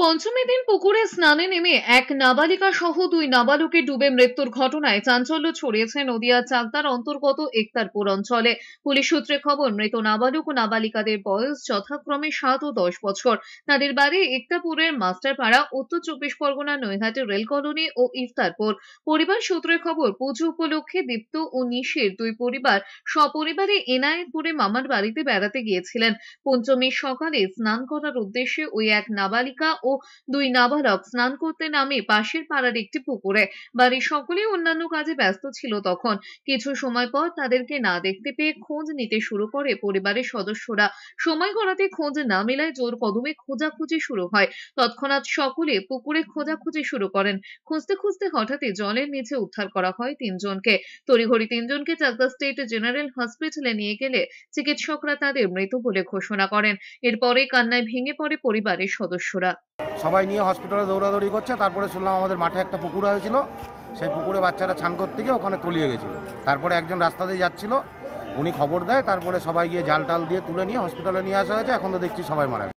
পঞ্চমী দিন পুকুরে স্নানে নেমে এক নাবালিকা সহ দুই নাবালকে ডুবে মৃত্যুর ঘটনায় চাঞ্চল্য ছড়িয়েছে নদিয়া চাকদার অন্তর্গত একতারপুর অঞ্চলে পুলিশ সূত্রে খবর মৃত নাবালক ও নাবালিকাদের বয়স যথাক্রমে সাত ও দশ বছর তাদের বাড়ি একতাপুরের মাস্টারপাড়া উত্তর চব্বিশ পরগনা নৈহাটি রেল কলোনি ও ইফতারপুর পরিবার সূত্রে খবর পুজো উপলক্ষে দীপ্ত ও নিশের দুই পরিবার সপরিবারে এনায়েতপুরে মামার বাড়িতে বেড়াতে গিয়েছিলেন পঞ্চমীর সকালে স্নান করার উদ্দেশ্যে ওই এক নাবালিকা ও দুই নাবালক স্নান করতে নামে পাশের পাড়ার একটি পুকুরে বাড়ির সকলেই অন্যান্য কাজে ব্যস্ত ছিল তখন কিছু সময় পর তাদেরকে না দেখতে পেয়ে খোঁজ নিতে শুরু করে পরিবারের সদস্যরা সময় গড়াতে খোঁজ না মেলায় জোর কদমে খোঁজাখুঁজি শুরু হয় তৎক্ষণাৎ সকলে পুকুরে খোঁজাখুঁজি শুরু করেন খুঁজতে খুঁজতে হঠাৎই জলের নিচে উদ্ধার করা হয় তিনজনকে তড়িঘড়ি তিনজনকে চাকদা স্টেট জেনারেল হসপিটালে নিয়ে গেলে চিকিৎসকরা তাদের মৃত বলে ঘোষণা করেন এরপরে কান্নায় ভেঙে পড়ে পরিবারের সদস্যরা সবাই নিয়ে হসপিটালে দৌড়াদৌড়ি করছে তারপরে শুনলাম আমাদের মাঠে একটা পুকুর হয়েছিল সেই পুকুরে বাচ্চারা ছান করতে গিয়ে ওখানে তলিয়ে গেছিলো তারপরে একজন রাস্তা দিয়ে যাচ্ছিল উনি খবর দেয় তারপরে সবাই গিয়ে জাল টাল দিয়ে তুলে নিয়ে হসপিটালে নিয়ে আসা হয়েছে এখন তো দেখছি সবাই মারা গেছে